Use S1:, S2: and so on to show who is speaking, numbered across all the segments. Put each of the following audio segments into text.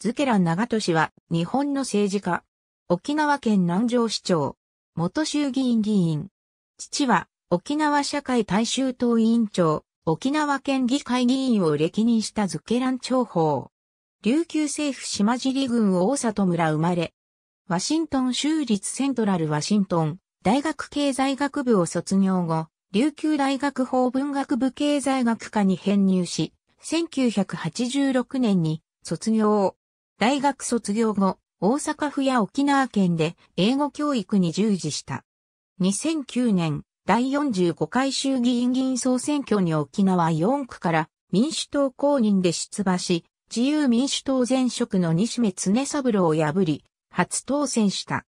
S1: ズケラン長氏は、日本の政治家。沖縄県南城市長。元衆議院議員。父は、沖縄社会大衆党委員長、沖縄県議会議員を歴任したズケラン長法。琉球政府島尻郡大里村生まれ。ワシントン州立セントラルワシントン大学経済学部を卒業後、琉球大学法文学部経済学科に編入し、1986年に卒業。大学卒業後、大阪府や沖縄県で英語教育に従事した。2009年、第45回衆議院議員総選挙に沖縄4区から民主党公認で出馬し、自由民主党前職の西目常三郎を破り、初当選した。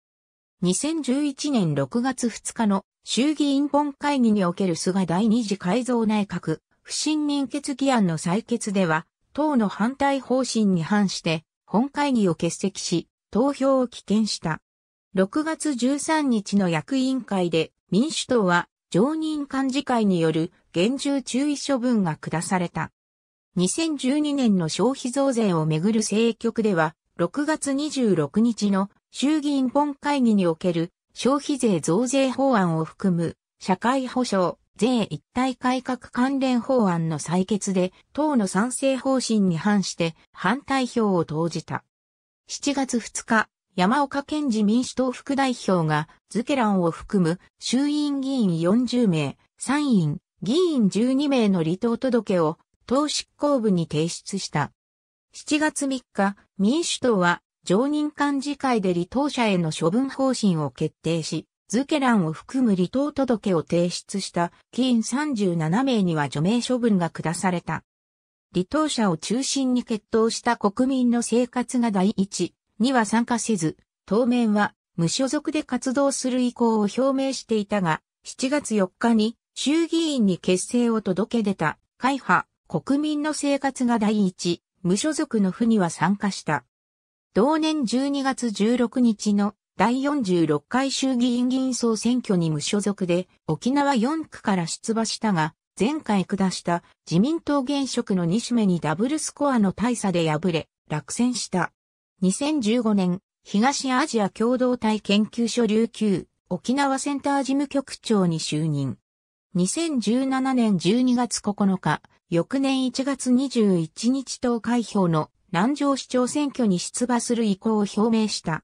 S1: 2011年6月2日の衆議院本会議における菅第二次改造内閣不信任決議案の採決では、党の反対方針に反して、本会議を欠席し、投票を棄権した。6月13日の役員会で民主党は常任幹事会による厳重注意処分が下された。2012年の消費増税をめぐる政局では、6月26日の衆議院本会議における消費税増税法案を含む社会保障、税一体改革関連法案の採決で、党の賛成方針に反して反対票を投じた。7月2日、山岡健治民主党副代表が、ズケランを含む衆院議員40名、参院、議員12名の離党届を党執行部に提出した。7月3日、民主党は常任幹事会で離党者への処分方針を決定し、ズケランを含む離党届を提出した議員37名には除名処分が下された。離党者を中心に決闘した国民の生活が第一には参加せず、当面は無所属で活動する意向を表明していたが、7月4日に衆議院に結成を届け出た会派国民の生活が第一無所属の府には参加した。同年12月16日の第46回衆議院議員総選挙に無所属で沖縄4区から出馬したが、前回下した自民党現職の西目にダブルスコアの大差で敗れ、落選した。2015年、東アジア共同体研究所琉球沖縄センター事務局長に就任。2017年12月9日、翌年1月21日投開票の南城市長選挙に出馬する意向を表明した。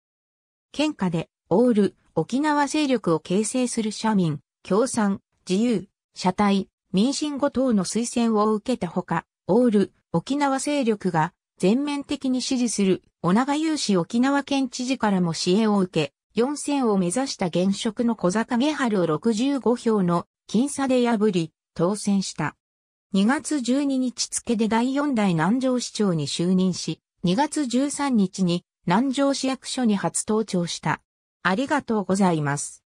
S1: 県下で、オール、沖縄勢力を形成する社民、共産、自由、社体、民進五等の推薦を受けたほか、オール、沖縄勢力が全面的に支持する、尾長有志沖縄県知事からも支援を受け、四選を目指した現職の小坂下春を65票の僅差で破り、当選した。2月12日付で第4代南城市長に就任し、2月13日に南城市役所に初登庁した。ありがとうございます。